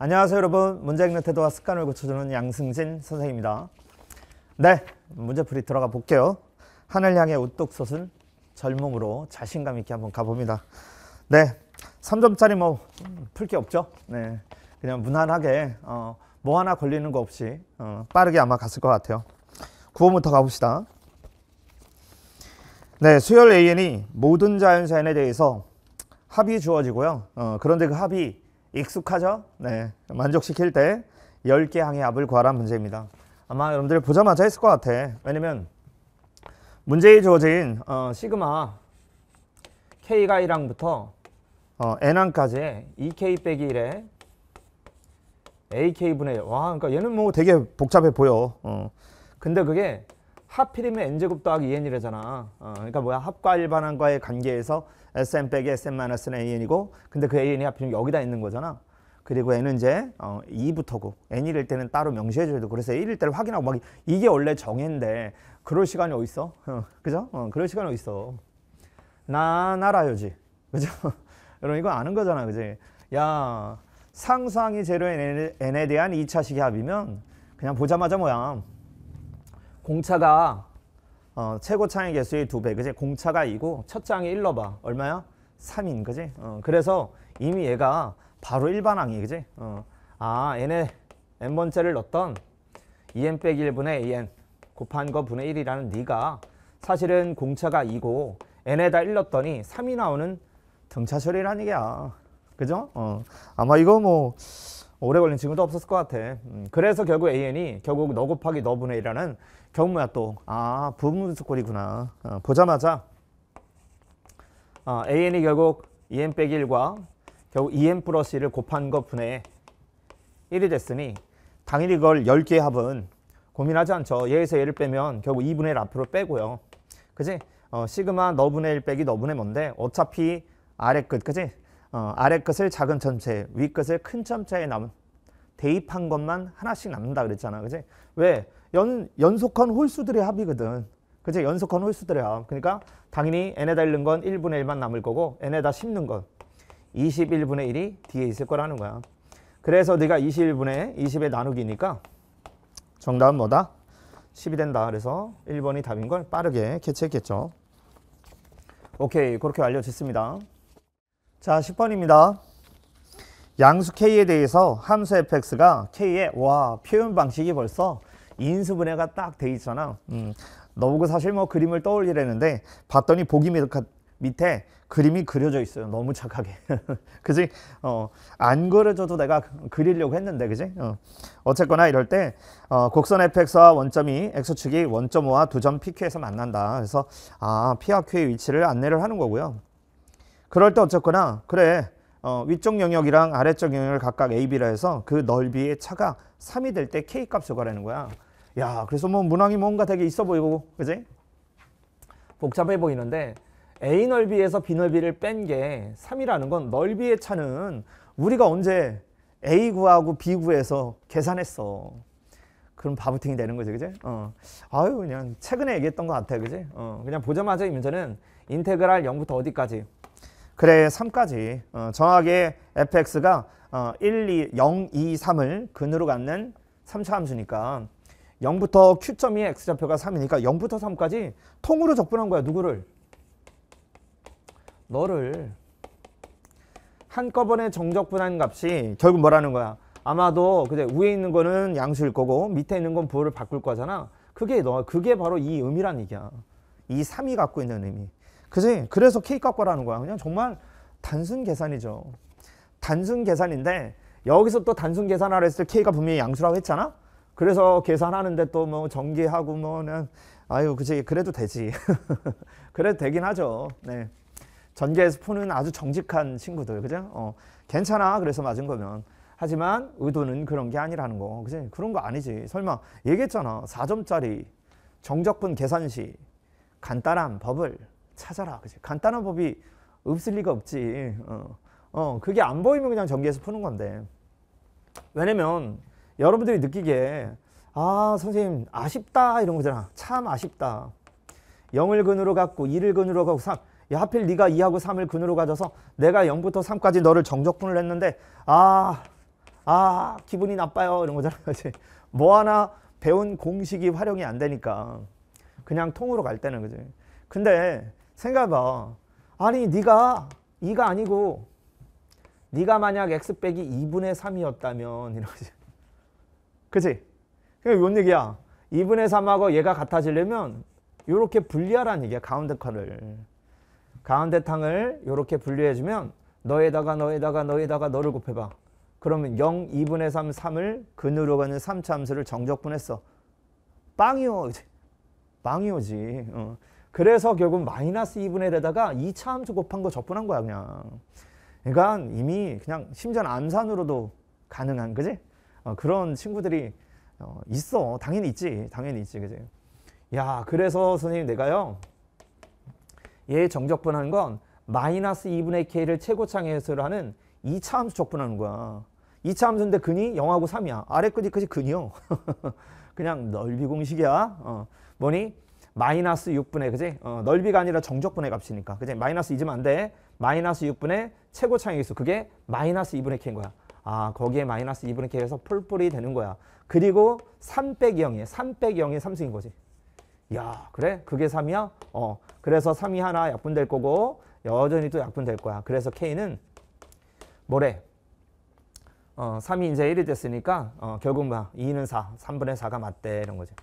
안녕하세요 여러분 문제 읽는 태도와 습관을 고쳐주는 양승진 선생입니다 네 문제풀이 들어가 볼게요 하늘 향해 우뚝 솟은 젊음으로 자신감 있게 한번 가봅니다 네 3점짜리 뭐 풀게 음, 없죠 네 그냥 무난하게 어, 뭐 하나 걸리는 거 없이 어, 빠르게 아마 갔을 것 같아요 9번부터 가봅시다 네 수열 AN이 모든 자연사연에 대해서 합이 주어지고요 어, 그런데 그 합이 익숙하죠? 네. 만족시킬 때 10개 항해압을 구하란 문제입니다. 아마 여러분들이 보자마자 했을 것 같아. 왜냐면 문제에 주어진 어, 시그마 K가 1항부터 어, n 항까지 2K 빼기 1에 AK분의 와 그러니까 얘는 뭐 되게 복잡해 보여. 어. 근데 그게 하필이면 n제곱 더하기 2n이래잖아. 어, 그러니까 뭐야 합과 일반항과의 관계에서 sn 빼기 sn-는 an이고 근데 그 an이 하필이면 여기다 있는 거잖아. 그리고 n은 이제 어, 2부터고 n일 때는 따로 명시해줘야 돼. 그래서 1일 때를 확인하고 막 이게 원래 정해인데 그럴 시간이 어디있 어, 그죠? 어, 그럴 시간이 어디있어나 알아요지. 그죠? 여러분 이거 아는 거잖아. 그지? 야 상수항이 제로인 n에 대한 2차식 합이면 그냥 보자마자 뭐야 공차가 어, 최고 창의 개수의 두배 그지? 공차가 2고 첫 장이 1러 봐. 얼마야? 3인, 그지? 어, 그래서 이미 얘가 바로 일반항이, 그지? 어, 아, n에 n번째를 넣었던 2n 빼기 1분의 an 곱한 거 분의 1이라는 네가 사실은 공차가 2고 n에다 1 넣었더니 3이 나오는 등차 처리라는 얘기야. 그죠? 어, 아마 이거 뭐 오래 걸린 친구도 없었을 것 같아. 음, 그래서 결국 AN이 결국 너 곱하기 너 분의 1이라는 경우야 또. 아, 부분분수꼴이구나. 어, 보자마자 어, AN이 결국 EN 빼기 1과 결국 EN 플러스 1을 곱한 것 분의 1이 됐으니 당연히 이걸 1 0개 합은 고민하지 않죠. 얘에서 얘를 빼면 결국 2분의 1 앞으로 빼고요. 그지? 어, 시그마 너분의 1 빼기 너분의 뭔데 어차피 아래 끝, 그지? 어, 아래 것을 작은 점체, 위것을큰 점자에 남 대입한 것만 하나씩 남는다 그랬잖아. 그지? 왜? 연, 연속한 홀수들의 합이거든. 그지? 연속한 홀수들의 합. 그니까 당연히 n에다 읽는 건 1분의 1만 남을 거고 n에다 심는 건 21분의 1이 뒤에 있을 거라는 거야. 그래서 네가 21분의 20에 나누기니까 정답은 뭐다? 10이 된다. 그래서 1번이 답인 걸 빠르게 캐치했겠죠. 오케이. 그렇게 알려졌습니다. 자, 10번입니다. 양수 k에 대해서 함수 fx가 k의 와 표현 방식이 벌써 인수분해가 딱 돼 있잖아. 음, 너무 사실 뭐 그림을 떠올리려는데 봤더니 보기 밑에 그림이 그려져 있어요. 너무 착하게. 그지? 어, 안 그려져도 내가 그리려고 했는데, 그지? 어. 어쨌거나 이럴 때, 어, 곡선 fx와 원점이 x축이 원점 5와 두 점 pq에서 만난다. 그래서, 아, p와 q의 위치를 안내를 하는 거고요. 그럴 때 어쨌거나 그래 어, 위쪽 영역이랑 아래쪽 영역을 각각 AB라 해서 그 넓이의 차가 3이 될 때 K값이 오가라는 거야. 야 그래서 뭐 문항이 뭔가 되게 있어 보이고 그지? 복잡해 보이는데 A 넓이에서 B 넓이를 뺀 게 3이라는 건 넓이의 차는 우리가 언제 A구하고 B구에서 계산했어. 그럼 바보팅이 되는 거지, 그지? 어. 아유, 그냥 최근에 얘기했던 것 같아, 그지? 어. 그냥 보자마자 이 문제는 인테그랄 0부터 어디까지 그래 3까지 어, 정확하게 fx가 어, 1, 2, 0, 2, 3을 근으로 갖는 3차 함수니까 0부터 q.2의 x좌표가 3이니까 0부터 3까지 통으로 적분한 거야 누구를? 너를 한꺼번에 정적분한 값이 결국 뭐라는 거야 아마도 그데 위에 있는 거는 양수일 거고 밑에 있는 건 부호를 바꿀 거잖아 그게 너 그게 바로 이 의미란 얘기야 이 3이 갖고 있는 의미 그지? 그래서 K값과라는 거야. 그냥 정말 단순 계산이죠. 단순 계산인데 여기서 또 단순 계산하라 했을 때 K가 분명히 양수라고 했잖아? 그래서 계산하는데 또 뭐 전개하고 뭐는 아유 그지 그래도 되지 그래도 되긴 하죠 네 전개에서 푸는 아주 정직한 친구들 그죠 어 괜찮아 그래서 맞은 거면 하지만 의도는 그런 게 아니라는 거 그지 그런 거 아니지 설마 얘기했잖아 4점짜리 정적분 계산식 간단한 법을 찾아라. 그치? 간단한 법이 없을 리가 없지. 어, 어 그게 안 보이면 그냥 전기에서 푸는 건데. 왜냐면 여러분들이 느끼기에 아 선생님 아쉽다 이런 거잖아. 참 아쉽다. 0을 근으로 갖고 2를 근으로 갖고 3. 야, 하필 네가 2하고 3을 근으로 가져서 내가 0부터 3까지 너를 정적분을 했는데 아, 아 기분이 나빠요 이런 거잖아. 그치? 뭐 하나 배운 공식이 활용이 안 되니까 그냥 통으로 갈 때는 그지. 근데 생각해봐. 아니 네가 2가 아니고 네가 만약 x 빼기 2분의 3이었다면 이러지. 그치? 그러뭔 얘기야. 2분의 3하고 얘가 같아지려면 이렇게 분리하라는 얘기야. 가운데 칸을. 가운데 탕을 이렇게 분리해주면 너에다가 너에다가 너에다가 너를 곱해봐. 그러면 0, 2분의 3, 3을 근으로 가는 3차 수를 정적분했어. 빵이오. 빵이오지. 어. 그래서 결국 마이너스 2분의에다가 1 2차 함수 곱한 거 적분한 거야 그냥. 그러니까 이미 그냥 심지어 암산으로도 가능한 그지? 어, 그런 친구들이 어, 있어. 당연히 있지. 당연히 있지. 그지? 야 그래서 선생님 내가요. 얘 정적분하는 건 마이너스 2분의 k를 최고창 해소를 하는 2차 함수 적분하는 거야. 2차 함수인데 근이 0하고 3이야. 아래 끝이 끝이 근이요. 그냥 넓이 공식이야. 어. 뭐니? 마이너스 6분의 그지? 어, 넓이가 아니라 정적분의 값이니까 그지? 마이너스 2지면 안 돼. 마이너스 6분의 최고 창의수 그게 마이너스 2분의 k인 거야. 아 거기에 마이너스 2분의 k에서 풀풀이 되는 거야. 그리고 3 빼기 0이에요. 3 빼기 0이 3승인 거지. 야 그래? 그게 3이야? 어 그래서 3이 하나 약분될 거고 여전히 또 약분될 거야. 그래서 k는 뭐래? 어, 3이 이제 1이 됐으니까 어, 결국 뭐야? 2는 4, 3분의 4가 맞대 이런 거지.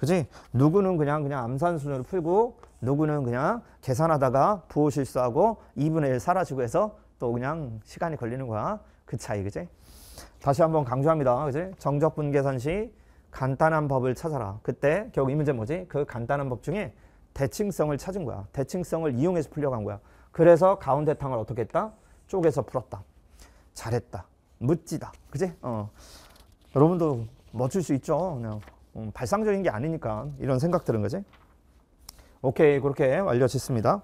그지? 누구는 그냥 그냥 암산순으로 풀고 누구는 그냥 계산하다가 부호 실수하고 2분의 1 사라지고 해서 또 그냥 시간이 걸리는 거야. 그 차이 그지? 다시 한번 강조합니다. 그지? 정적분 계산 시 간단한 법을 찾아라. 그때 결국 이 문제 뭐지? 그 간단한 법 중에 대칭성을 찾은 거야. 대칭성을 이용해서 풀려간 거야. 그래서 가운데 탕을 어떻게 했다? 쪼개서 풀었다. 잘했다. 멋지다. 그지? 어. 여러분도 멋질 수 있죠. 그냥. 음, 발상적인 게 아니니까 이런 생각 들은 거지. 오케이 그렇게 완료 짓습니다.